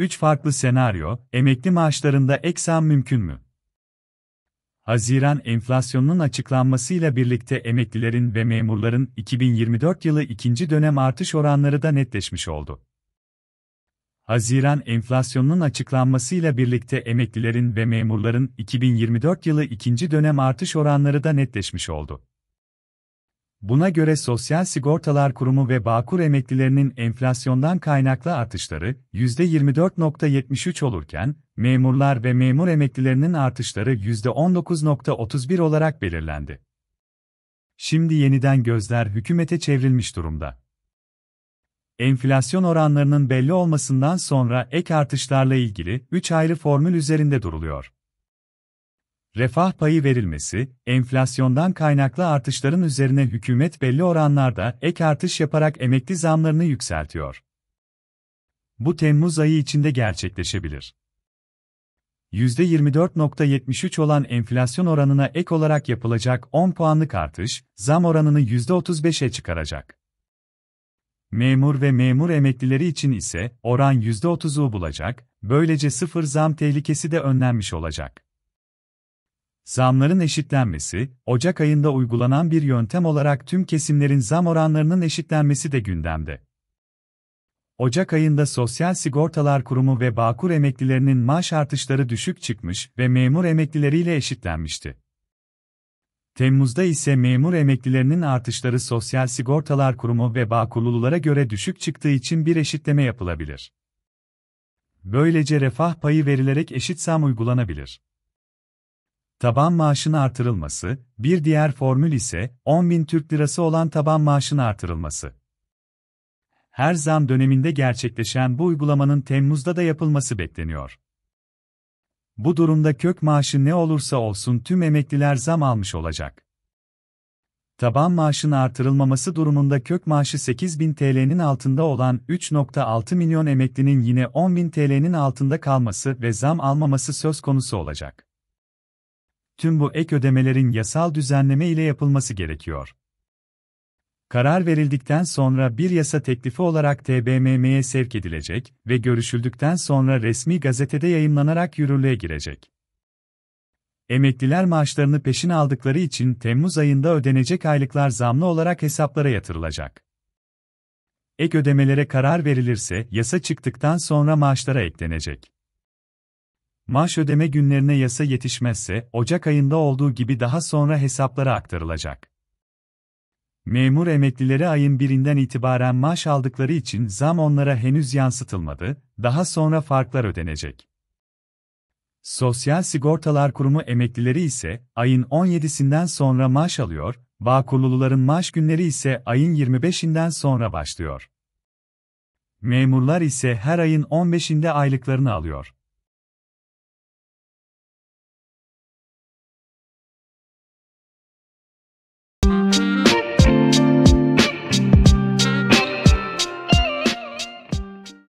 3 farklı senaryo, emekli maaşlarında ek zam mümkün mü? Haziran enflasyonunun açıklanmasıyla birlikte emeklilerin ve memurların 2024 yılı ikinci dönem artış oranları da netleşmiş oldu. Haziran enflasyonunun açıklanmasıyla birlikte emeklilerin ve memurların 2024 yılı ikinci dönem artış oranları da netleşmiş oldu. Buna göre Sosyal Sigortalar Kurumu ve Bağkur emeklilerinin enflasyondan kaynaklı artışları %24.73 olurken, memurlar ve memur emeklilerinin artışları %19.31 olarak belirlendi. Şimdi yeniden gözler hükümete çevrilmiş durumda. Enflasyon oranlarının belli olmasından sonra ek artışlarla ilgili 3 ayrı formül üzerinde duruluyor. Refah payı verilmesi, enflasyondan kaynaklı artışların üzerine hükümet belli oranlarda ek artış yaparak emekli zamlarını yükseltiyor. Bu Temmuz ayı içinde gerçekleşebilir. %24.73 olan enflasyon oranına ek olarak yapılacak 10 puanlık artış, zam oranını %35'e çıkaracak. Memur ve memur emeklileri için ise oran %30'u bulacak, böylece sıfır zam tehlikesi de önlenmiş olacak. Zamların eşitlenmesi, Ocak ayında uygulanan bir yöntem olarak tüm kesimlerin zam oranlarının eşitlenmesi de gündemde. Ocak ayında Sosyal Sigortalar Kurumu ve Bağkur emeklilerinin maaş artışları düşük çıkmış ve memur emeklileriyle eşitlenmişti. Temmuz'da ise memur emeklilerinin artışları Sosyal Sigortalar Kurumu ve Bağkurlulara göre düşük çıktığı için bir eşitleme yapılabilir. Böylece refah payı verilerek eşit zam uygulanabilir taban maaşın artırılması, bir diğer formül ise 10 bin Türk lirası olan taban maaşın artırılması. Her zam döneminde gerçekleşen bu uygulamanın Temmuz'da da yapılması bekleniyor. Bu durumda kök maaşı ne olursa olsun tüm emekliler zam almış olacak. Taban maaşın artırılmaması durumunda kök maaşı 8000 TL'nin altında olan 3.6 milyon emeklinin yine 10.000 TL'nin altında kalması ve zam almaması söz konusu olacak tüm bu ek ödemelerin yasal düzenleme ile yapılması gerekiyor. Karar verildikten sonra bir yasa teklifi olarak TBMM'ye sevk edilecek ve görüşüldükten sonra resmi gazetede yayınlanarak yürürlüğe girecek. Emekliler maaşlarını peşin aldıkları için Temmuz ayında ödenecek aylıklar zamlı olarak hesaplara yatırılacak. Ek ödemelere karar verilirse yasa çıktıktan sonra maaşlara eklenecek. Maaş ödeme günlerine yasa yetişmezse, Ocak ayında olduğu gibi daha sonra hesaplara aktarılacak. Memur emeklileri ayın birinden itibaren maaş aldıkları için zam onlara henüz yansıtılmadı, daha sonra farklar ödenecek. Sosyal Sigortalar Kurumu emeklileri ise ayın 17'sinden sonra maaş alıyor, Bağkurluların maaş günleri ise ayın 25'inden sonra başlıyor. Memurlar ise her ayın 15'inde aylıklarını alıyor.